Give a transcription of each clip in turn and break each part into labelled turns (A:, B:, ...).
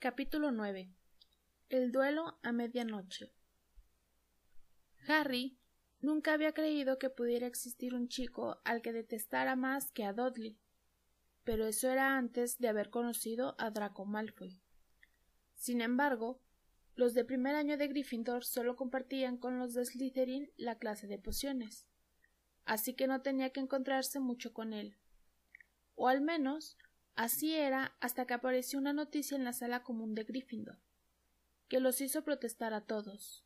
A: Capítulo 9 El duelo a medianoche Harry nunca había creído que pudiera existir un chico al que detestara más que a Dudley, pero eso era antes de haber conocido a Draco Malfoy. Sin embargo, los de primer año de Gryffindor solo compartían con los de Slytherin la clase de pociones, así que no tenía que encontrarse mucho con él, o al menos Así era hasta que apareció una noticia en la sala común de Gryffindor, que los hizo protestar a todos.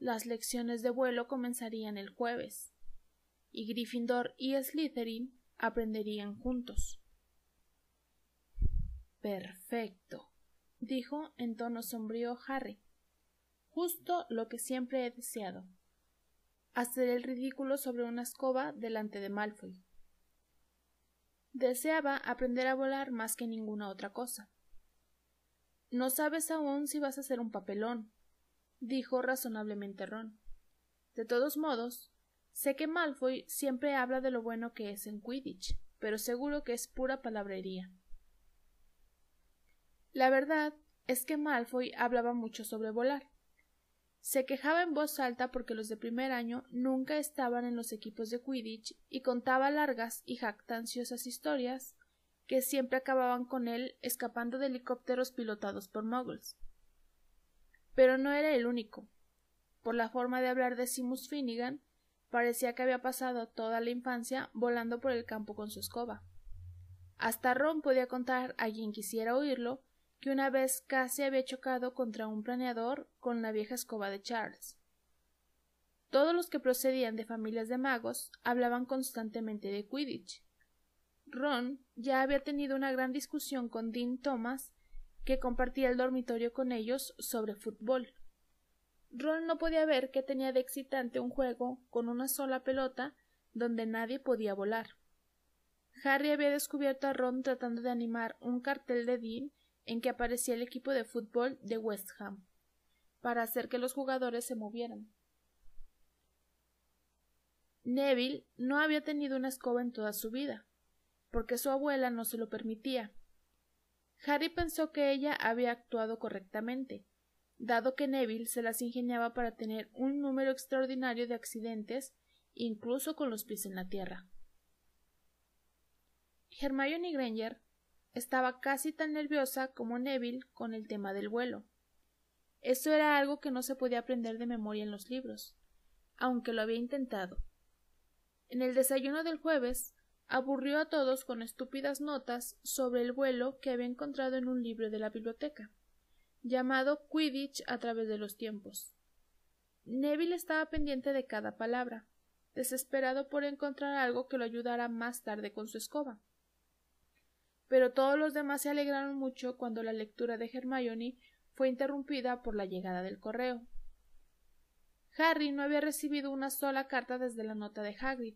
A: Las lecciones de vuelo comenzarían el jueves, y Gryffindor y Slytherin aprenderían juntos. Perfecto, dijo en tono sombrío Harry. Justo lo que siempre he deseado. Hacer el ridículo sobre una escoba delante de Malfoy. Deseaba aprender a volar más que ninguna otra cosa. No sabes aún si vas a ser un papelón, dijo razonablemente Ron. De todos modos, sé que Malfoy siempre habla de lo bueno que es en Quidditch, pero seguro que es pura palabrería. La verdad es que Malfoy hablaba mucho sobre volar, se quejaba en voz alta porque los de primer año nunca estaban en los equipos de Quidditch y contaba largas y jactanciosas historias que siempre acababan con él escapando de helicópteros pilotados por muggles. Pero no era el único. Por la forma de hablar de Simus Finnegan, parecía que había pasado toda la infancia volando por el campo con su escoba. Hasta Ron podía contar a quien quisiera oírlo que una vez casi había chocado contra un planeador con la vieja escoba de Charles. Todos los que procedían de familias de magos hablaban constantemente de Quidditch. Ron ya había tenido una gran discusión con Dean Thomas, que compartía el dormitorio con ellos sobre fútbol. Ron no podía ver que tenía de excitante un juego con una sola pelota donde nadie podía volar. Harry había descubierto a Ron tratando de animar un cartel de Dean en que aparecía el equipo de fútbol de West Ham, para hacer que los jugadores se movieran. Neville no había tenido una escoba en toda su vida, porque su abuela no se lo permitía. Harry pensó que ella había actuado correctamente, dado que Neville se las ingeniaba para tener un número extraordinario de accidentes, incluso con los pies en la tierra. Hermione Granger estaba casi tan nerviosa como Neville con el tema del vuelo. Eso era algo que no se podía aprender de memoria en los libros, aunque lo había intentado. En el desayuno del jueves, aburrió a todos con estúpidas notas sobre el vuelo que había encontrado en un libro de la biblioteca, llamado Quidditch a través de los tiempos. Neville estaba pendiente de cada palabra, desesperado por encontrar algo que lo ayudara más tarde con su escoba pero todos los demás se alegraron mucho cuando la lectura de Hermione fue interrumpida por la llegada del correo. Harry no había recibido una sola carta desde la nota de Hagrid,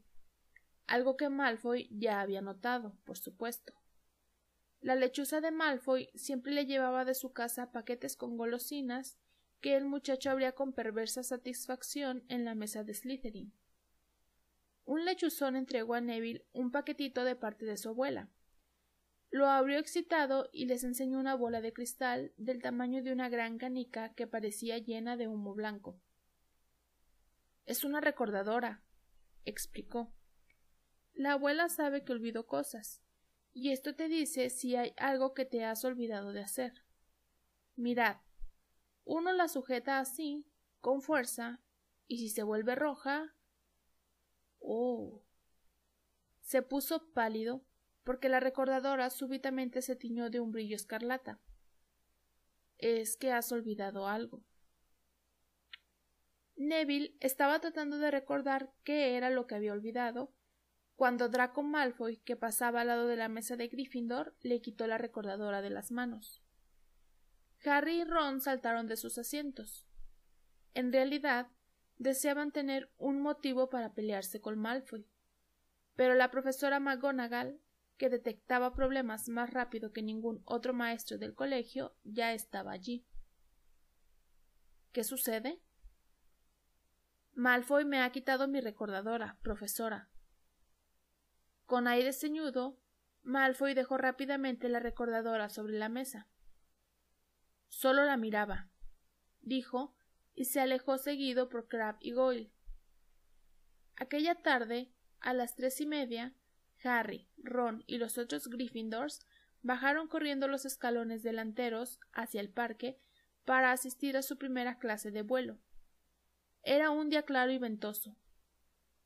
A: algo que Malfoy ya había notado, por supuesto. La lechuza de Malfoy siempre le llevaba de su casa paquetes con golosinas que el muchacho abría con perversa satisfacción en la mesa de Slytherin. Un lechuzón entregó a Neville un paquetito de parte de su abuela, lo abrió excitado y les enseñó una bola de cristal del tamaño de una gran canica que parecía llena de humo blanco. Es una recordadora, explicó. La abuela sabe que olvido cosas, y esto te dice si hay algo que te has olvidado de hacer. Mirad, uno la sujeta así, con fuerza, y si se vuelve roja. Oh. Se puso pálido porque la recordadora súbitamente se tiñó de un brillo escarlata. Es que has olvidado algo. Neville estaba tratando de recordar qué era lo que había olvidado, cuando Draco Malfoy, que pasaba al lado de la mesa de Gryffindor, le quitó la recordadora de las manos. Harry y Ron saltaron de sus asientos. En realidad, deseaban tener un motivo para pelearse con Malfoy. Pero la profesora McGonagall que detectaba problemas más rápido que ningún otro maestro del colegio, ya estaba allí. ¿Qué sucede? Malfoy me ha quitado mi recordadora, profesora. Con aire ceñudo, Malfoy dejó rápidamente la recordadora sobre la mesa. Solo la miraba, dijo, y se alejó seguido por Crab y Goyle. Aquella tarde, a las tres y media, Harry, Ron y los otros Gryffindors bajaron corriendo los escalones delanteros hacia el parque para asistir a su primera clase de vuelo. Era un día claro y ventoso.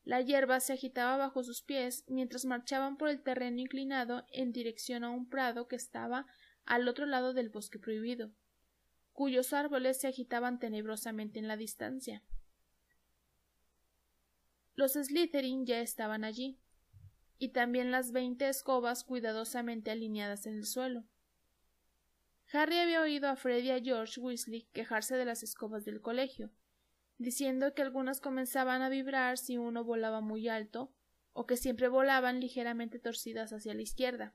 A: La hierba se agitaba bajo sus pies mientras marchaban por el terreno inclinado en dirección a un prado que estaba al otro lado del bosque prohibido, cuyos árboles se agitaban tenebrosamente en la distancia. Los Slytherin ya estaban allí, y también las veinte escobas cuidadosamente alineadas en el suelo. Harry había oído a Freddy y a George Weasley quejarse de las escobas del colegio, diciendo que algunas comenzaban a vibrar si uno volaba muy alto, o que siempre volaban ligeramente torcidas hacia la izquierda.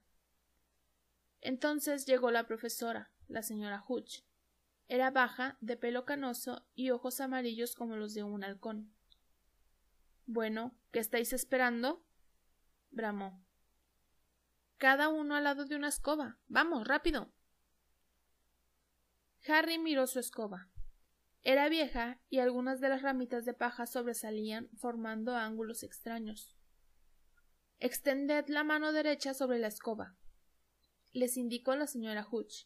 A: Entonces llegó la profesora, la señora Hutch. Era baja, de pelo canoso y ojos amarillos como los de un halcón. Bueno, ¿qué estáis esperando? bramó. Cada uno al lado de una escoba. Vamos, rápido. Harry miró su escoba. Era vieja y algunas de las ramitas de paja sobresalían formando ángulos extraños. Extended la mano derecha sobre la escoba, les indicó la señora Hutch,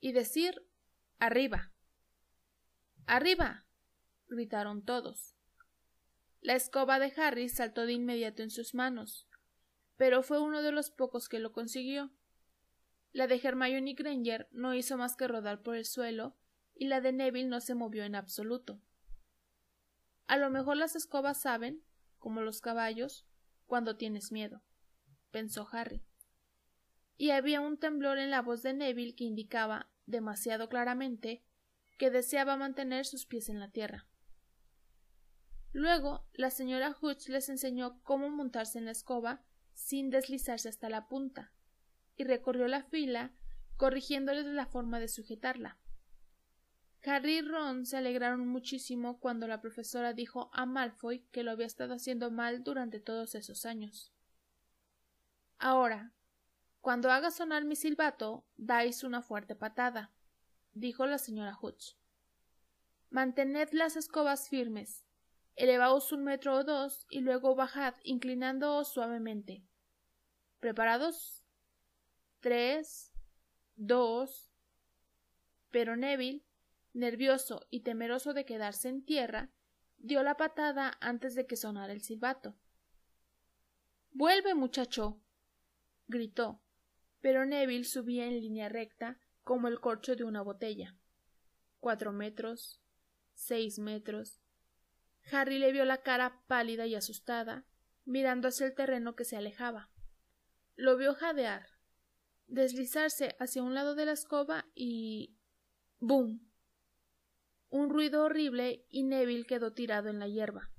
A: y decir arriba. Arriba. gritaron todos. La escoba de Harry saltó de inmediato en sus manos, pero fue uno de los pocos que lo consiguió. La de Hermione Granger no hizo más que rodar por el suelo y la de Neville no se movió en absoluto. A lo mejor las escobas saben, como los caballos, cuando tienes miedo, pensó Harry. Y había un temblor en la voz de Neville que indicaba, demasiado claramente, que deseaba mantener sus pies en la tierra. Luego, la señora Hutch les enseñó cómo montarse en la escoba sin deslizarse hasta la punta, y recorrió la fila, de la forma de sujetarla. Harry y Ron se alegraron muchísimo cuando la profesora dijo a Malfoy que lo había estado haciendo mal durante todos esos años. Ahora, cuando haga sonar mi silbato, dais una fuerte patada, dijo la señora Hutch. Mantened las escobas firmes, elevaos un metro o dos y luego bajad inclinándoos suavemente. ¿Preparados? Tres, dos. Pero Neville, nervioso y temeroso de quedarse en tierra, dio la patada antes de que sonara el silbato. Vuelve, muchacho. gritó, pero Neville subía en línea recta como el corcho de una botella. Cuatro metros, seis metros. Harry le vio la cara pálida y asustada, mirando hacia el terreno que se alejaba. Lo vio jadear, deslizarse hacia un lado de la escoba y. ¡Bum! Un ruido horrible y Neville quedó tirado en la hierba.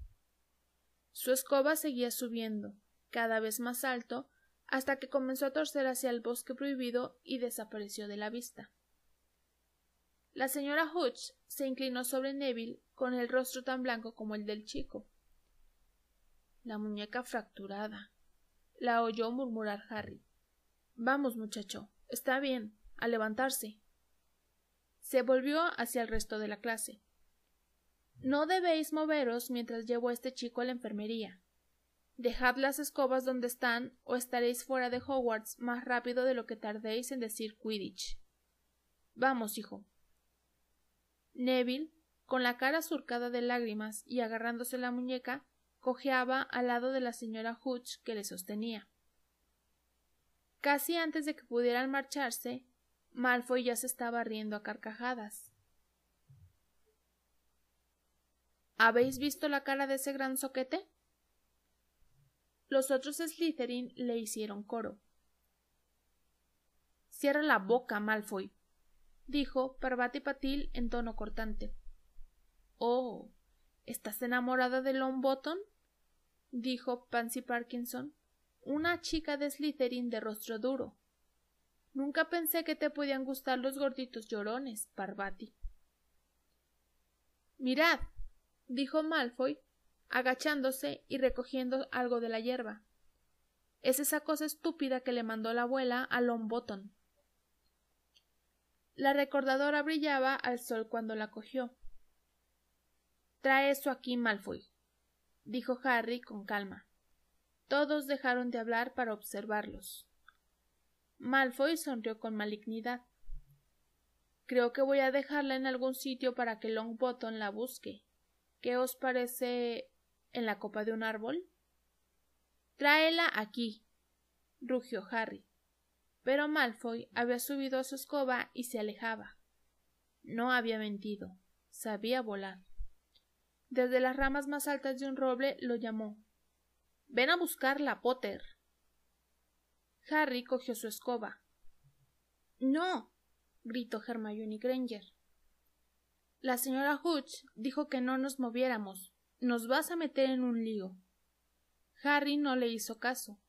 A: Su escoba seguía subiendo, cada vez más alto, hasta que comenzó a torcer hacia el bosque prohibido y desapareció de la vista. La señora Hutch se inclinó sobre Neville con el rostro tan blanco como el del chico. La muñeca fracturada, la oyó murmurar Harry. Vamos, muchacho. Está bien. A levantarse. Se volvió hacia el resto de la clase. No debéis moveros mientras llevo a este chico a la enfermería. Dejad las escobas donde están o estaréis fuera de Hogwarts más rápido de lo que tardéis en decir Quidditch. Vamos, hijo. Neville, con la cara surcada de lágrimas y agarrándose la muñeca, cojeaba al lado de la señora Hutch que le sostenía. Casi antes de que pudieran marcharse, Malfoy ya se estaba riendo a carcajadas. ¿Habéis visto la cara de ese gran soquete? Los otros Slytherin le hicieron coro. Cierra la boca, Malfoy, dijo Parvati Patil en tono cortante. Oh, ¿Estás enamorada de Longbottom? dijo Pansy Parkinson, una chica de Slytherin de rostro duro. Nunca pensé que te podían gustar los gorditos llorones, Parvati. Mirad, dijo Malfoy, agachándose y recogiendo algo de la hierba. Es esa cosa estúpida que le mandó la abuela a Longbottom. La recordadora brillaba al sol cuando la cogió. Trae eso aquí, Malfoy, dijo Harry con calma. Todos dejaron de hablar para observarlos. Malfoy sonrió con malignidad. Creo que voy a dejarla en algún sitio para que Longbottom la busque. ¿Qué os parece en la copa de un árbol? Tráela aquí, rugió Harry. Pero Malfoy había subido a su escoba y se alejaba. No había mentido, sabía volar. Desde las ramas más altas de un roble lo llamó. Ven a buscarla, Potter. Harry cogió su escoba. No. gritó Hermione Granger. La señora Hutch dijo que no nos moviéramos. Nos vas a meter en un lío. Harry no le hizo caso.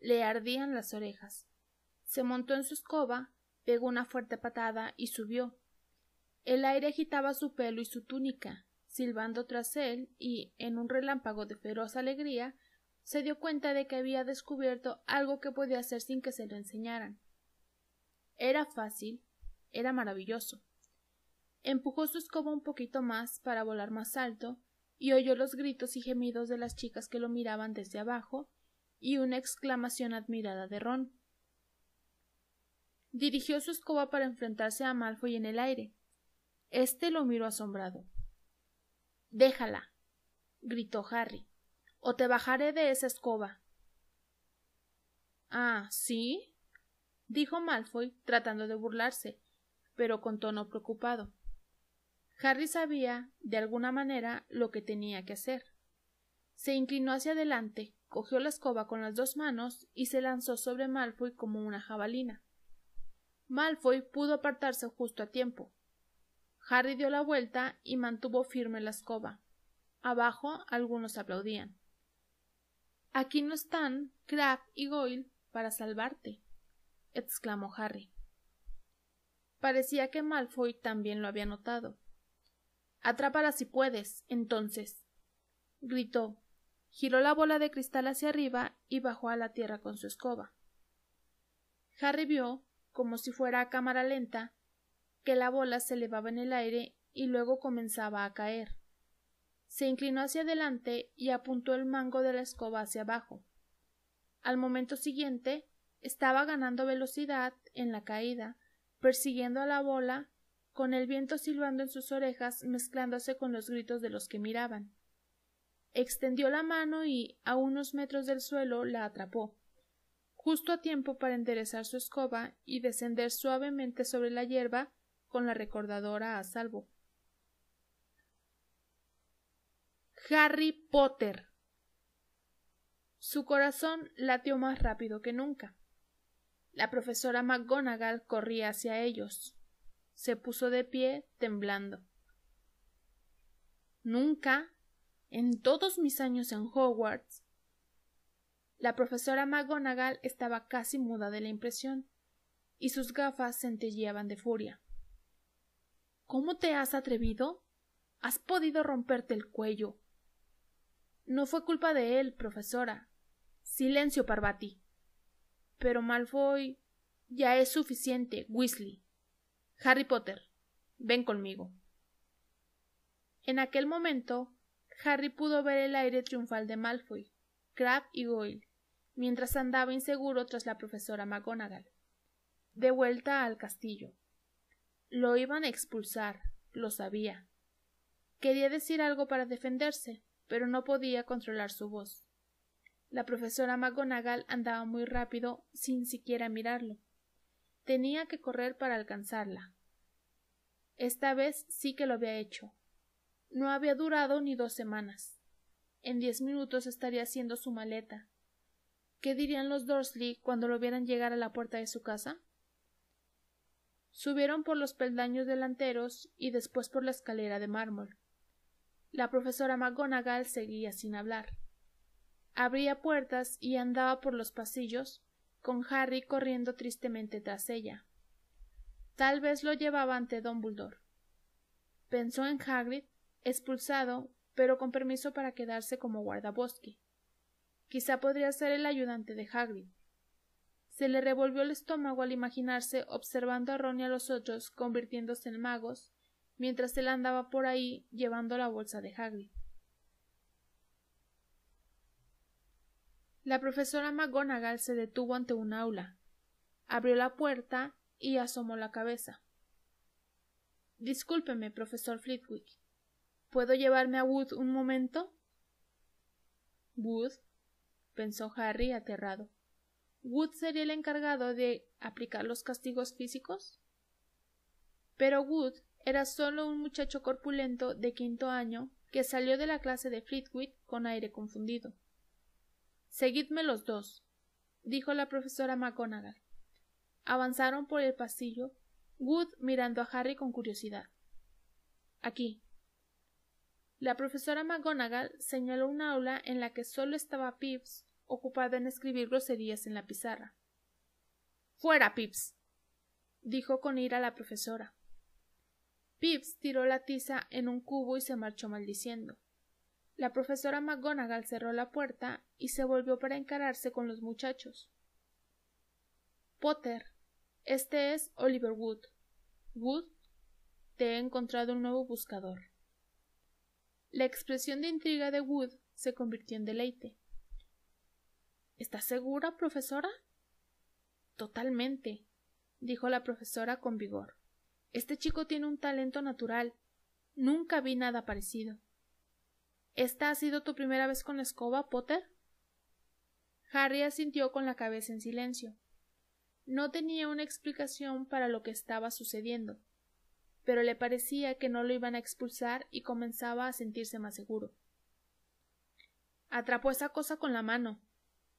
A: Le ardían las orejas. Se montó en su escoba, pegó una fuerte patada y subió. El aire agitaba su pelo y su túnica, silbando tras él, y, en un relámpago de feroz alegría, se dio cuenta de que había descubierto algo que podía hacer sin que se lo enseñaran. Era fácil, era maravilloso. Empujó su escoba un poquito más para volar más alto, y oyó los gritos y gemidos de las chicas que lo miraban desde abajo, y una exclamación admirada de Ron. Dirigió su escoba para enfrentarse a Malfoy en el aire. Este lo miró asombrado. Déjala. gritó Harry, o te bajaré de esa escoba. Ah, ¿sí? dijo Malfoy, tratando de burlarse, pero con tono preocupado. Harry sabía, de alguna manera, lo que tenía que hacer. Se inclinó hacia adelante, cogió la escoba con las dos manos y se lanzó sobre Malfoy como una jabalina. Malfoy pudo apartarse justo a tiempo, Harry dio la vuelta y mantuvo firme la escoba. Abajo algunos aplaudían. Aquí no están Crab y Goyle para salvarte, exclamó Harry. Parecía que Malfoy también lo había notado. Atrápala si puedes, entonces. gritó. Giró la bola de cristal hacia arriba y bajó a la tierra con su escoba. Harry vio, como si fuera a cámara lenta, que la bola se elevaba en el aire y luego comenzaba a caer. Se inclinó hacia adelante y apuntó el mango de la escoba hacia abajo. Al momento siguiente estaba ganando velocidad en la caída, persiguiendo a la bola, con el viento silbando en sus orejas mezclándose con los gritos de los que miraban. Extendió la mano y, a unos metros del suelo, la atrapó, justo a tiempo para enderezar su escoba y descender suavemente sobre la hierba con la recordadora a salvo. Harry Potter. Su corazón latió más rápido que nunca. La profesora McGonagall corría hacia ellos. Se puso de pie, temblando. Nunca, en todos mis años en Hogwarts, la profesora McGonagall estaba casi muda de la impresión, y sus gafas centelleaban de furia. ¿Cómo te has atrevido? Has podido romperte el cuello. No fue culpa de él, profesora. Silencio, Parvati. Pero Malfoy. Ya es suficiente, Weasley. Harry Potter, ven conmigo. En aquel momento, Harry pudo ver el aire triunfal de Malfoy, Crabbe y Goyle, mientras andaba inseguro tras la profesora McGonagall. De vuelta al castillo. Lo iban a expulsar, lo sabía. Quería decir algo para defenderse, pero no podía controlar su voz. La profesora McGonagall andaba muy rápido sin siquiera mirarlo. Tenía que correr para alcanzarla. Esta vez sí que lo había hecho. No había durado ni dos semanas. En diez minutos estaría haciendo su maleta. ¿Qué dirían los Dorsley cuando lo vieran llegar a la puerta de su casa? subieron por los peldaños delanteros y después por la escalera de mármol. La profesora McGonagall seguía sin hablar. Abría puertas y andaba por los pasillos, con Harry corriendo tristemente tras ella. Tal vez lo llevaba ante Don Dumbledore. Pensó en Hagrid, expulsado, pero con permiso para quedarse como guardabosque. Quizá podría ser el ayudante de Hagrid. Se le revolvió el estómago al imaginarse observando a Ron y a los otros convirtiéndose en magos, mientras él andaba por ahí llevando la bolsa de Hagrid. La profesora McGonagall se detuvo ante un aula, abrió la puerta y asomó la cabeza. Discúlpeme, profesor Flitwick. ¿Puedo llevarme a Wood un momento? Wood, pensó Harry aterrado. Wood sería el encargado de aplicar los castigos físicos. Pero Wood era solo un muchacho corpulento de quinto año que salió de la clase de Fleetwood con aire confundido. Seguidme los dos, dijo la profesora McGonagall. Avanzaron por el pasillo, Wood mirando a Harry con curiosidad. Aquí. La profesora McGonagall señaló una aula en la que solo estaba Pips ocupada en escribir groserías en la pizarra. Fuera, Pips. dijo con ira la profesora. Pips tiró la tiza en un cubo y se marchó maldiciendo. La profesora McGonagall cerró la puerta y se volvió para encararse con los muchachos. Potter, este es Oliver Wood. Wood, te he encontrado un nuevo buscador. La expresión de intriga de Wood se convirtió en deleite. ¿Estás segura, profesora? Totalmente, dijo la profesora con vigor. Este chico tiene un talento natural. Nunca vi nada parecido. ¿Esta ha sido tu primera vez con la escoba, Potter? Harry asintió con la cabeza en silencio. No tenía una explicación para lo que estaba sucediendo, pero le parecía que no lo iban a expulsar y comenzaba a sentirse más seguro. Atrapó esa cosa con la mano,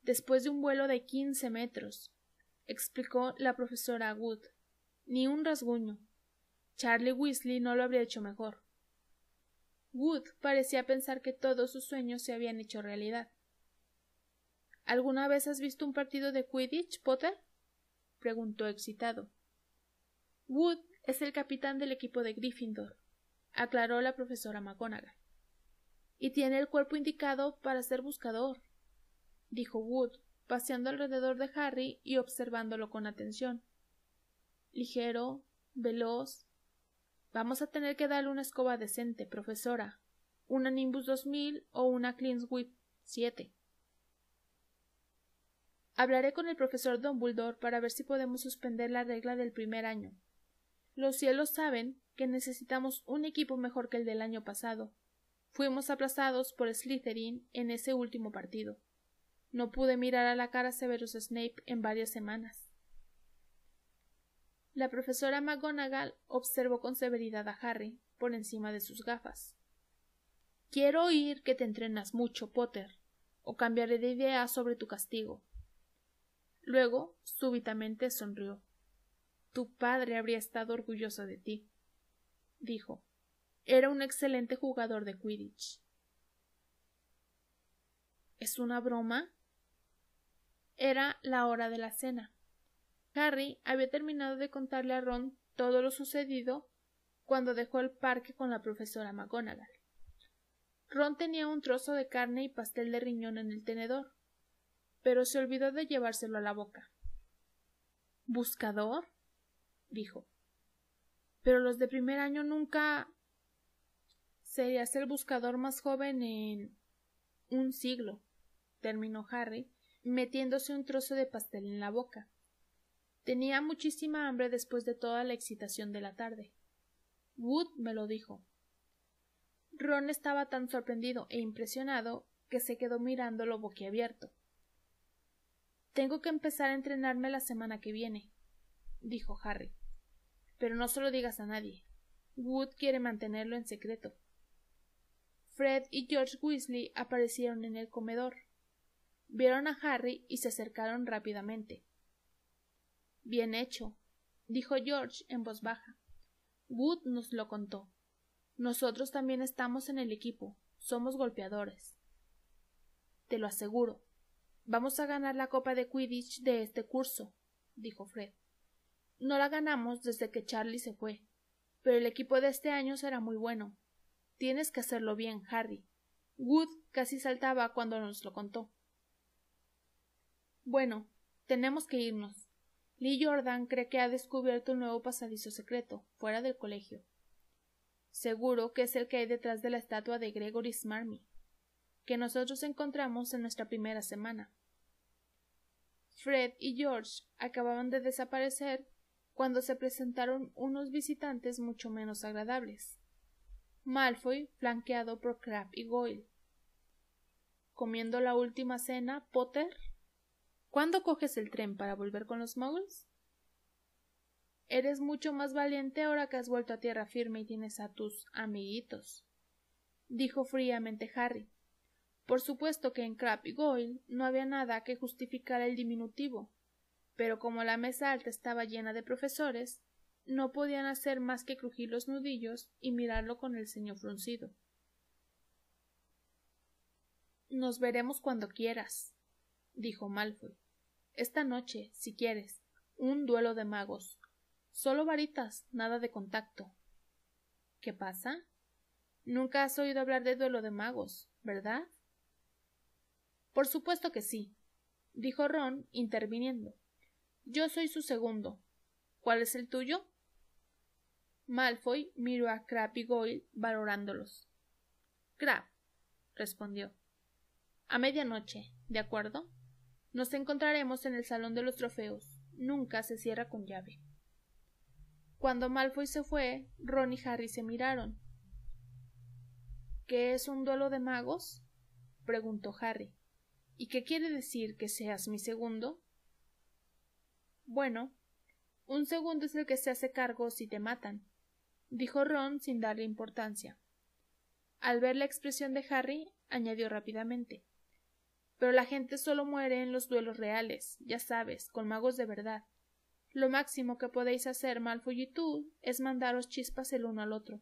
A: después de un vuelo de quince metros, explicó la profesora Wood. Ni un rasguño. Charlie Weasley no lo habría hecho mejor. Wood parecía pensar que todos sus sueños se habían hecho realidad. ¿Alguna vez has visto un partido de Quidditch, Potter? preguntó excitado. Wood es el capitán del equipo de Gryffindor, aclaró la profesora McGonagall. Y tiene el cuerpo indicado para ser buscador dijo Wood, paseando alrededor de Harry y observándolo con atención. Ligero, veloz. Vamos a tener que darle una escoba decente, profesora. Una Nimbus 2000 o una Clean Whip 7. Hablaré con el profesor Dumbledore para ver si podemos suspender la regla del primer año. Los cielos saben que necesitamos un equipo mejor que el del año pasado. Fuimos aplazados por Slytherin en ese último partido. No pude mirar a la cara a Severus Snape en varias semanas. La profesora McGonagall observó con severidad a Harry por encima de sus gafas. Quiero oír que te entrenas mucho, Potter, o cambiaré de idea sobre tu castigo. Luego, súbitamente sonrió. Tu padre habría estado orgulloso de ti, dijo. Era un excelente jugador de Quidditch. ¿Es una broma? Era la hora de la cena. Harry había terminado de contarle a Ron todo lo sucedido cuando dejó el parque con la profesora McGonagall. Ron tenía un trozo de carne y pastel de riñón en el tenedor, pero se olvidó de llevárselo a la boca. ¿Buscador? dijo. Pero los de primer año nunca. Serías el buscador más joven en. un siglo, terminó Harry, metiéndose un trozo de pastel en la boca. Tenía muchísima hambre después de toda la excitación de la tarde. Wood me lo dijo. Ron estaba tan sorprendido e impresionado que se quedó mirándolo boquiabierto. Tengo que empezar a entrenarme la semana que viene, dijo Harry. Pero no se lo digas a nadie. Wood quiere mantenerlo en secreto. Fred y George Weasley aparecieron en el comedor. Vieron a Harry y se acercaron rápidamente. Bien hecho, dijo George en voz baja. Wood nos lo contó. Nosotros también estamos en el equipo. Somos golpeadores. Te lo aseguro. Vamos a ganar la Copa de Quidditch de este curso, dijo Fred. No la ganamos desde que Charlie se fue, pero el equipo de este año será muy bueno. Tienes que hacerlo bien, Harry. Wood casi saltaba cuando nos lo contó. Bueno, tenemos que irnos. Lee Jordan cree que ha descubierto un nuevo pasadizo secreto, fuera del colegio. Seguro que es el que hay detrás de la estatua de Gregory Smarmy, que nosotros encontramos en nuestra primera semana. Fred y George acababan de desaparecer cuando se presentaron unos visitantes mucho menos agradables. Malfoy flanqueado por Crabbe y Goyle. Comiendo la última cena, Potter ¿Cuándo coges el tren para volver con los moguls? Eres mucho más valiente ahora que has vuelto a tierra firme y tienes a tus amiguitos, dijo fríamente Harry. Por supuesto que en Crap y Goyle no había nada que justificara el diminutivo, pero como la mesa alta estaba llena de profesores, no podían hacer más que crujir los nudillos y mirarlo con el ceño fruncido. Nos veremos cuando quieras, dijo Malfoy. Esta noche, si quieres, un duelo de magos. Solo varitas, nada de contacto. ¿Qué pasa? Nunca has oído hablar de duelo de magos, ¿verdad? Por supuesto que sí, dijo Ron, interviniendo. Yo soy su segundo. ¿Cuál es el tuyo? Malfoy miró a Crap y Goyle valorándolos. Crab, respondió. A medianoche, ¿de acuerdo? Nos encontraremos en el Salón de los Trofeos. Nunca se cierra con llave. Cuando Malfoy se fue, Ron y Harry se miraron. ¿Qué es un duelo de magos? preguntó Harry. ¿Y qué quiere decir que seas mi segundo? Bueno, un segundo es el que se hace cargo si te matan, dijo Ron sin darle importancia. Al ver la expresión de Harry, añadió rápidamente pero la gente solo muere en los duelos reales, ya sabes, con magos de verdad. Lo máximo que podéis hacer, Malfoy y tú, es mandaros chispas el uno al otro.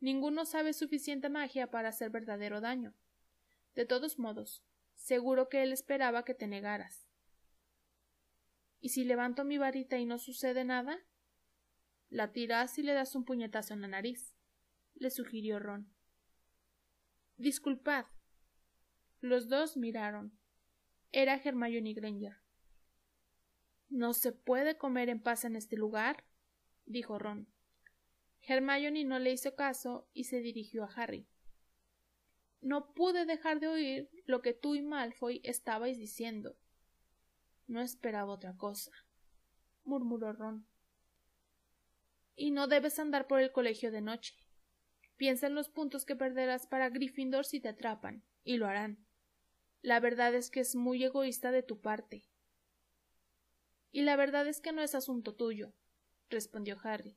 A: Ninguno sabe suficiente magia para hacer verdadero daño. De todos modos, seguro que él esperaba que te negaras. ¿Y si levanto mi varita y no sucede nada? La tiras y le das un puñetazo en la nariz, le sugirió Ron. Disculpad, los dos miraron. Era Hermione Granger. No se puede comer en paz en este lugar, dijo Ron. Hermione no le hizo caso y se dirigió a Harry. No pude dejar de oír lo que tú y Malfoy estabais diciendo. No esperaba otra cosa, murmuró Ron. Y no debes andar por el colegio de noche. Piensa en los puntos que perderás para Gryffindor si te atrapan, y lo harán. La verdad es que es muy egoísta de tu parte. Y la verdad es que no es asunto tuyo, respondió Harry.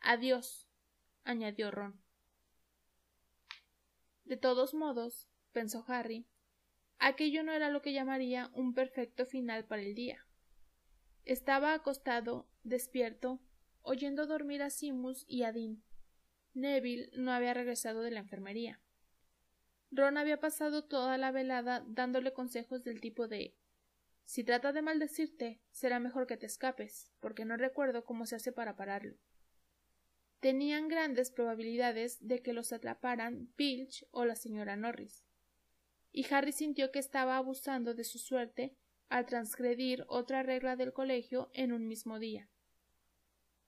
A: Adiós, añadió Ron. De todos modos, pensó Harry, aquello no era lo que llamaría un perfecto final para el día. Estaba acostado, despierto, oyendo dormir a Simus y a Dean. Neville no había regresado de la enfermería. Ron había pasado toda la velada dándole consejos del tipo de si trata de maldecirte, será mejor que te escapes, porque no recuerdo cómo se hace para pararlo. Tenían grandes probabilidades de que los atraparan Bilch o la señora Norris. Y Harry sintió que estaba abusando de su suerte al transgredir otra regla del colegio en un mismo día.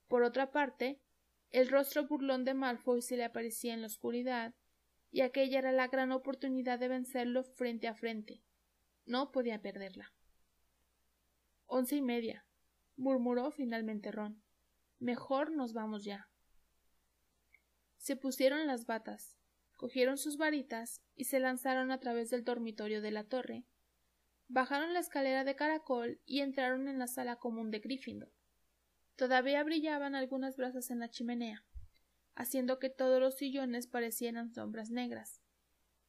A: Por otra parte, el rostro burlón de Malfoy se le aparecía en la oscuridad y aquella era la gran oportunidad de vencerlo frente a frente. No podía perderla. Once y media, murmuró finalmente Ron. Mejor nos vamos ya. Se pusieron las batas, cogieron sus varitas y se lanzaron a través del dormitorio de la torre. Bajaron la escalera de caracol y entraron en la sala común de Gryffindor. Todavía brillaban algunas brasas en la chimenea haciendo que todos los sillones parecieran sombras negras.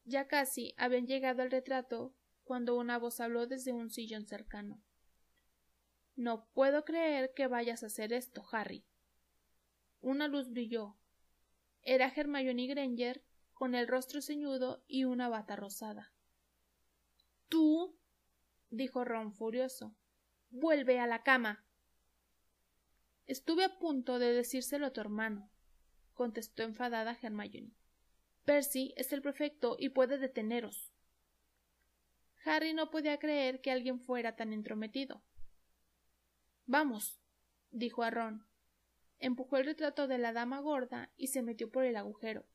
A: Ya casi habían llegado al retrato cuando una voz habló desde un sillón cercano. No puedo creer que vayas a hacer esto, Harry. Una luz brilló. Era Hermione Granger con el rostro ceñudo y una bata rosada. Tú, dijo Ron furioso, vuelve a la cama. Estuve a punto de decírselo a tu hermano, contestó enfadada Hermione. Percy es el prefecto y puede deteneros. Harry no podía creer que alguien fuera tan entrometido. Vamos, dijo a Ron. Empujó el retrato de la dama gorda y se metió por el agujero.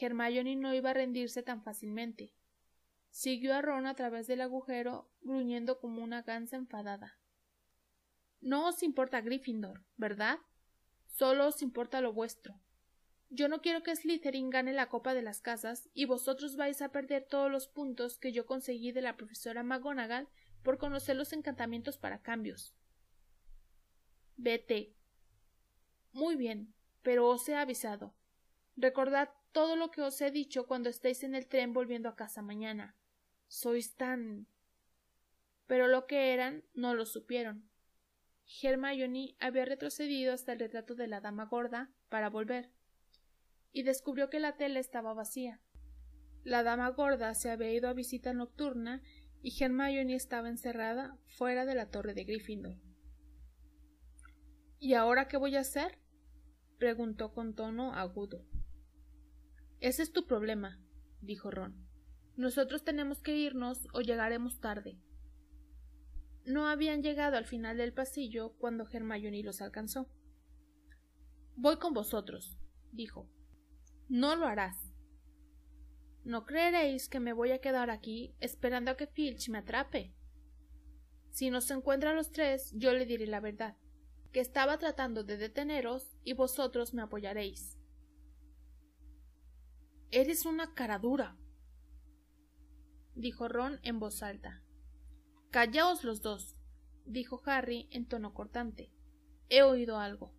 A: Hermione no iba a rendirse tan fácilmente. Siguió a Ron a través del agujero, gruñendo como una gansa enfadada. No os importa Gryffindor, ¿verdad? Solo os importa lo vuestro. Yo no quiero que Slytherin gane la copa de las casas y vosotros vais a perder todos los puntos que yo conseguí de la profesora McGonagall por conocer los encantamientos para cambios. Vete. Muy bien, pero os he avisado. Recordad todo lo que os he dicho cuando estéis en el tren volviendo a casa mañana. Sois tan. Pero lo que eran no lo supieron. Hermione había retrocedido hasta el retrato de la dama gorda para volver, y descubrió que la tela estaba vacía. La dama gorda se había ido a visita nocturna y Hermione estaba encerrada fuera de la torre de Gryffindor. ¿Y ahora qué voy a hacer? preguntó con tono agudo. Ese es tu problema, dijo Ron. Nosotros tenemos que irnos o llegaremos tarde. No habían llegado al final del pasillo cuando Hermione los alcanzó. Voy con vosotros, dijo. No lo harás. No creeréis que me voy a quedar aquí esperando a que Filch me atrape. Si nos encuentra los tres, yo le diré la verdad, que estaba tratando de deteneros y vosotros me apoyaréis. Eres una cara dura, dijo Ron en voz alta. Callaos los dos, dijo Harry en tono cortante. He oído algo.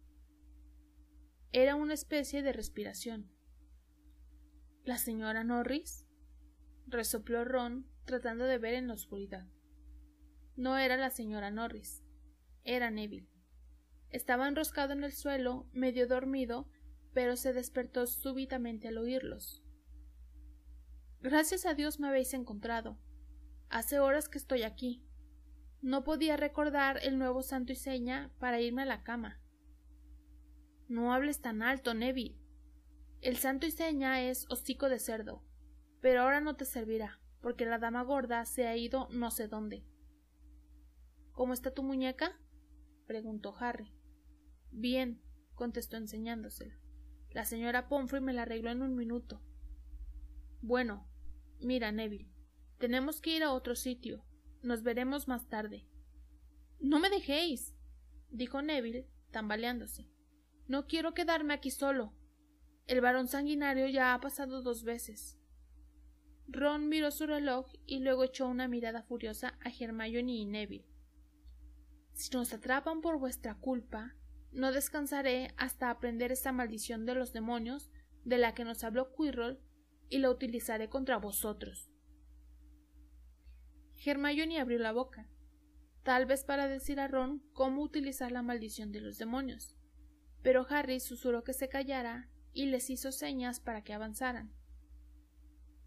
A: Era una especie de respiración. ¿La señora Norris? resopló Ron, tratando de ver en la oscuridad. No era la señora Norris, era Neville. Estaba enroscado en el suelo, medio dormido, pero se despertó súbitamente al oírlos. Gracias a Dios me habéis encontrado, Hace horas que estoy aquí. No podía recordar el nuevo santo y seña para irme a la cama. No hables tan alto, Neville. El santo y seña es hocico de cerdo. Pero ahora no te servirá, porque la dama gorda se ha ido no sé dónde. ¿Cómo está tu muñeca? preguntó Harry. Bien, contestó enseñándosela. La señora Pomfrey me la arregló en un minuto. Bueno, mira, Neville, tenemos que ir a otro sitio. Nos veremos más tarde. No me dejéis, dijo Neville, tambaleándose. No quiero quedarme aquí solo. El varón sanguinario ya ha pasado dos veces. Ron miró su reloj y luego echó una mirada furiosa a Hermione y Neville. Si nos atrapan por vuestra culpa, no descansaré hasta aprender esta maldición de los demonios de la que nos habló Quirrell y la utilizaré contra vosotros. Hermione abrió la boca, tal vez para decir a Ron cómo utilizar la maldición de los demonios, pero Harry susurró que se callara y les hizo señas para que avanzaran.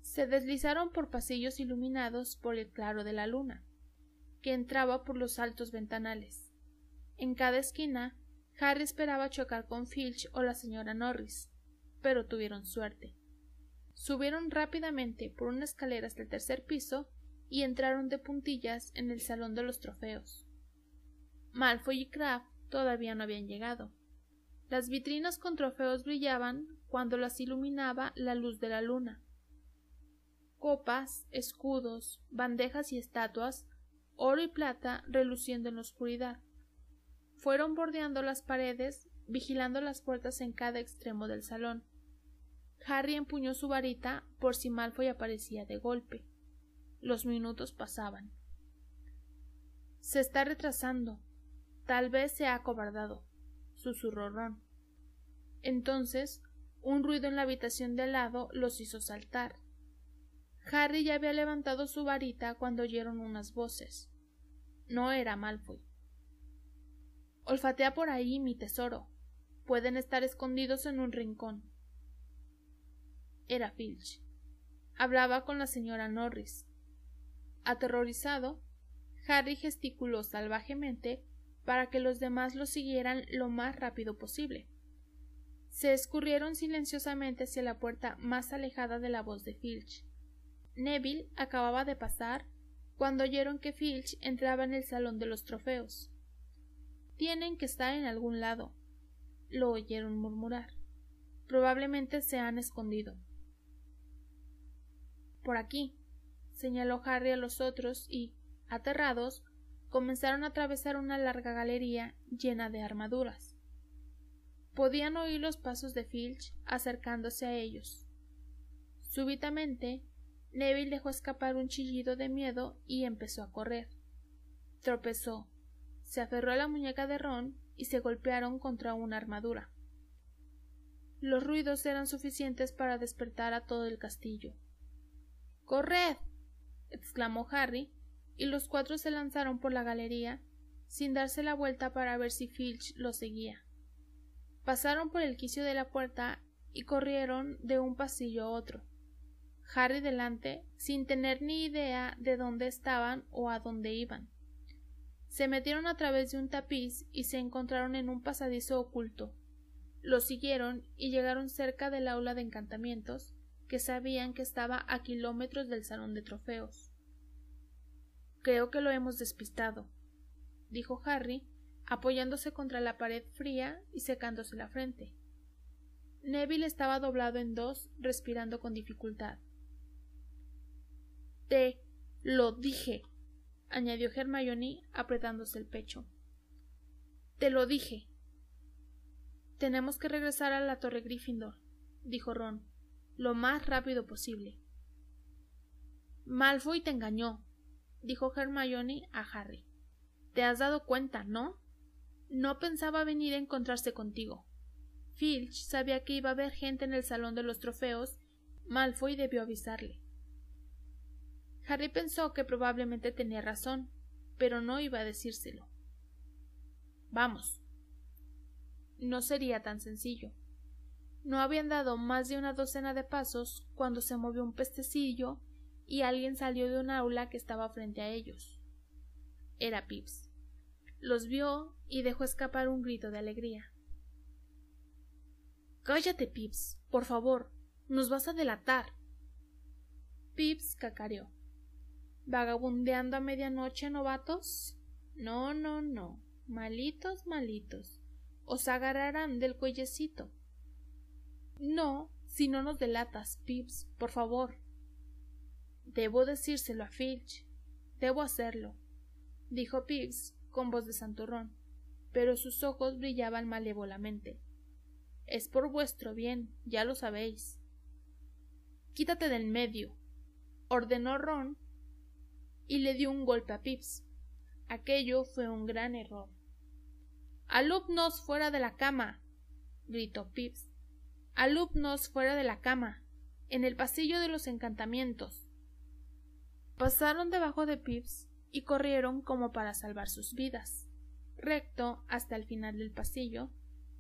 A: Se deslizaron por pasillos iluminados por el claro de la luna, que entraba por los altos ventanales. En cada esquina, Harry esperaba chocar con Filch o la señora Norris, pero tuvieron suerte. Subieron rápidamente por una escalera hasta el tercer piso y entraron de puntillas en el salón de los trofeos. Malfoy y Kraft todavía no habían llegado. Las vitrinas con trofeos brillaban cuando las iluminaba la luz de la luna. Copas, escudos, bandejas y estatuas, oro y plata reluciendo en la oscuridad. Fueron bordeando las paredes, vigilando las puertas en cada extremo del salón. Harry empuñó su varita por si Malfoy aparecía de golpe. Los minutos pasaban. Se está retrasando. Tal vez se ha acobardado, susurró Ron. Entonces, un ruido en la habitación de lado los hizo saltar. Harry ya había levantado su varita cuando oyeron unas voces. No era Malfoy. Olfatea por ahí mi tesoro. Pueden estar escondidos en un rincón. Era Filch. Hablaba con la señora Norris. Aterrorizado, Harry gesticuló salvajemente para que los demás lo siguieran lo más rápido posible. Se escurrieron silenciosamente hacia la puerta más alejada de la voz de Filch. Neville acababa de pasar cuando oyeron que Filch entraba en el salón de los trofeos. Tienen que estar en algún lado, lo oyeron murmurar. Probablemente se han escondido. Por aquí, señaló Harry a los otros y, aterrados, comenzaron a atravesar una larga galería llena de armaduras. Podían oír los pasos de Filch acercándose a ellos. Súbitamente, Neville dejó escapar un chillido de miedo y empezó a correr. Tropezó, se aferró a la muñeca de Ron y se golpearon contra una armadura. Los ruidos eran suficientes para despertar a todo el castillo. ¡Corred! exclamó Harry, y los cuatro se lanzaron por la galería, sin darse la vuelta para ver si Filch los seguía. Pasaron por el quicio de la puerta y corrieron de un pasillo a otro. Harry delante, sin tener ni idea de dónde estaban o a dónde iban. Se metieron a través de un tapiz y se encontraron en un pasadizo oculto. Lo siguieron y llegaron cerca del aula de encantamientos, que sabían que estaba a kilómetros del salón de trofeos. Creo que lo hemos despistado, dijo Harry, apoyándose contra la pared fría y secándose la frente. Neville estaba doblado en dos, respirando con dificultad. Te lo dije, añadió Hermione apretándose el pecho. Te lo dije. Tenemos que regresar a la Torre Gryffindor, dijo Ron lo más rápido posible. Malfoy te engañó, dijo Hermione a Harry. Te has dado cuenta, ¿no? No pensaba venir a encontrarse contigo. Filch sabía que iba a haber gente en el salón de los trofeos. Malfoy debió avisarle. Harry pensó que probablemente tenía razón, pero no iba a decírselo. Vamos. No sería tan sencillo. No habían dado más de una docena de pasos cuando se movió un pestecillo y alguien salió de un aula que estaba frente a ellos. Era Pips. Los vio y dejó escapar un grito de alegría. Cállate, Pips, por favor, nos vas a delatar. Pips cacareó. ¿Vagabundeando a medianoche, novatos? No, no, no. Malitos, malitos. Os agarrarán del cuellecito. No, si no nos delatas, Pips, por favor. Debo decírselo a Filch. Debo hacerlo, dijo Pips con voz de santurrón, pero sus ojos brillaban malévolamente. Es por vuestro bien, ya lo sabéis. Quítate del medio, ordenó Ron y le dio un golpe a Pips. Aquello fue un gran error. Alumnos fuera de la cama, gritó Pips alumnos fuera de la cama, en el pasillo de los encantamientos. Pasaron debajo de Pips y corrieron como para salvar sus vidas, recto hasta el final del pasillo,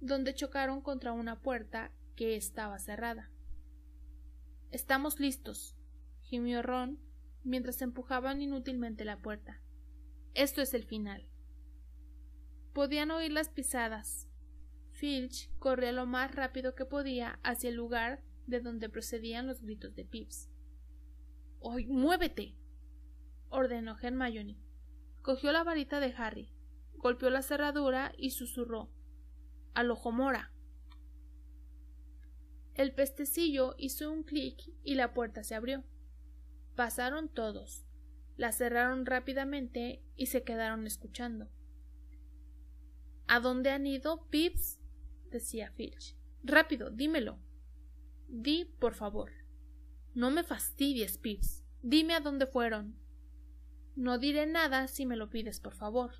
A: donde chocaron contra una puerta que estaba cerrada. Estamos listos, gimió Ron mientras empujaban inútilmente la puerta. Esto es el final. Podían oír las pisadas, Filch corría lo más rápido que podía hacia el lugar de donde procedían los gritos de Pips. ¡Hoy muévete! ordenó Hermione. Cogió la varita de Harry, golpeó la cerradura y susurró: —¡Alojomora! El pestecillo hizo un clic y la puerta se abrió. Pasaron todos. La cerraron rápidamente y se quedaron escuchando. ¿A dónde han ido, Pips? decía Filch. Rápido, dímelo. Di, por favor. No me fastidies, Pips. Dime a dónde fueron. No diré nada si me lo pides, por favor,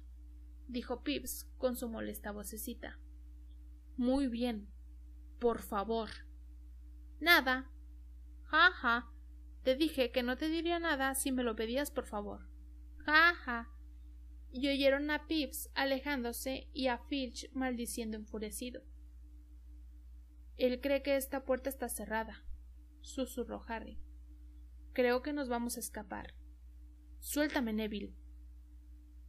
A: dijo Pips con su molesta vocecita. Muy bien. Por favor. Nada. Ja, ja. Te dije que no te diría nada si me lo pedías, por favor. Ja, ja. Y oyeron a Pips alejándose y a Filch maldiciendo enfurecido. Él cree que esta puerta está cerrada, susurró Harry. Creo que nos vamos a escapar. Suéltame, Neville.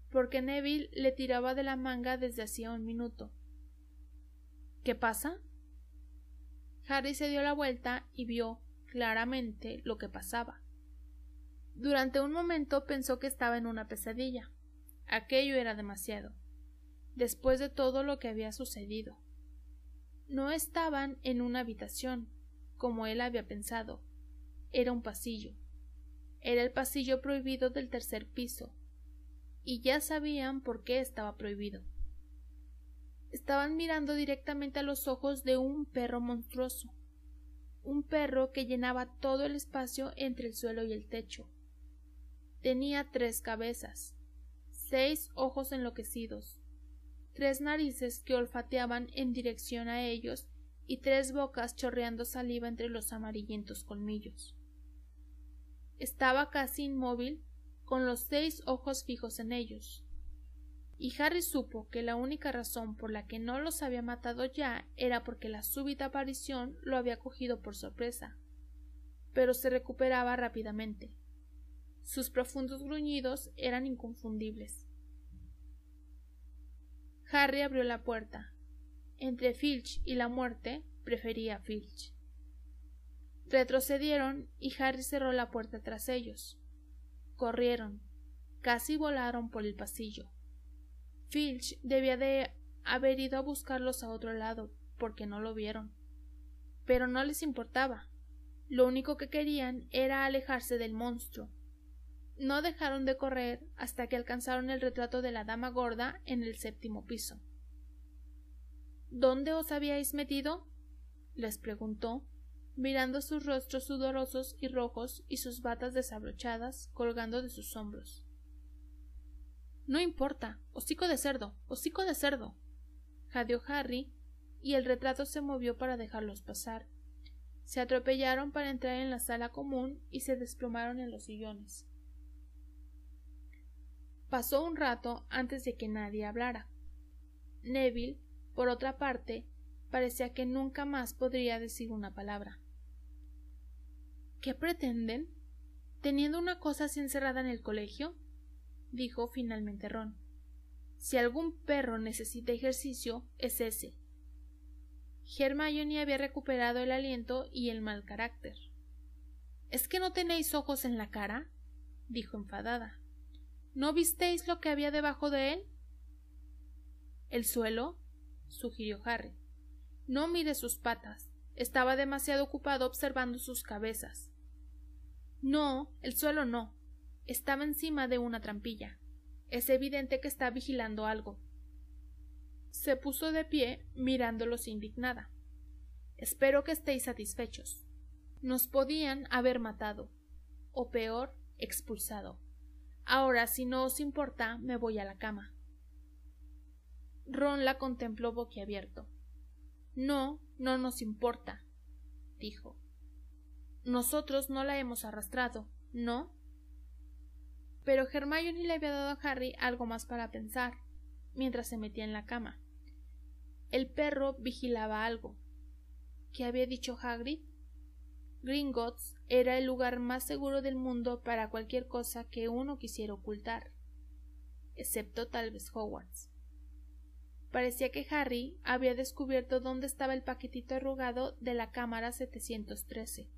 A: Porque Neville le tiraba de la manga desde hacía un minuto. ¿Qué pasa? Harry se dio la vuelta y vio claramente lo que pasaba. Durante un momento pensó que estaba en una pesadilla. Aquello era demasiado. Después de todo lo que había sucedido. No estaban en una habitación, como él había pensado. Era un pasillo. Era el pasillo prohibido del tercer piso. Y ya sabían por qué estaba prohibido. Estaban mirando directamente a los ojos de un perro monstruoso. Un perro que llenaba todo el espacio entre el suelo y el techo. Tenía tres cabezas, seis ojos enloquecidos, tres narices que olfateaban en dirección a ellos y tres bocas chorreando saliva entre los amarillentos colmillos. Estaba casi inmóvil, con los seis ojos fijos en ellos. Y Harry supo que la única razón por la que no los había matado ya era porque la súbita aparición lo había cogido por sorpresa. Pero se recuperaba rápidamente. Sus profundos gruñidos eran inconfundibles. Harry abrió la puerta. Entre Filch y la muerte, prefería Filch. Retrocedieron y Harry cerró la puerta tras ellos. Corrieron, casi volaron por el pasillo. Filch debía de haber ido a buscarlos a otro lado, porque no lo vieron. Pero no les importaba. Lo único que querían era alejarse del monstruo, no dejaron de correr hasta que alcanzaron el retrato de la dama gorda en el séptimo piso. ¿Dónde os habíais metido? les preguntó, mirando sus rostros sudorosos y rojos y sus batas desabrochadas colgando de sus hombros. No importa, hocico de cerdo, hocico de cerdo, jadeó Harry, y el retrato se movió para dejarlos pasar. Se atropellaron para entrar en la sala común y se desplomaron en los sillones. Pasó un rato antes de que nadie hablara. Neville, por otra parte, parecía que nunca más podría decir una palabra. ¿Qué pretenden? ¿Teniendo una cosa así encerrada en el colegio? dijo finalmente Ron. Si algún perro necesita ejercicio, es ese. Hermione había recuperado el aliento y el mal carácter. ¿Es que no tenéis ojos en la cara? dijo enfadada. ¿No visteis lo que había debajo de él? El suelo, sugirió Harry. No mire sus patas. Estaba demasiado ocupado observando sus cabezas. No, el suelo no. Estaba encima de una trampilla. Es evidente que está vigilando algo. Se puso de pie, mirándolos indignada. Espero que estéis satisfechos. Nos podían haber matado, o peor, expulsado. Ahora, si no os importa, me voy a la cama. Ron la contempló boquiabierto. No, no nos importa, dijo. Nosotros no la hemos arrastrado, ¿no? Pero Hermione le había dado a Harry algo más para pensar, mientras se metía en la cama. El perro vigilaba algo. ¿Qué había dicho Hagrid? Gringotts era el lugar más seguro del mundo para cualquier cosa que uno quisiera ocultar, excepto tal vez Hogwarts. Parecía que Harry había descubierto dónde estaba el paquetito arrugado de la cámara 713.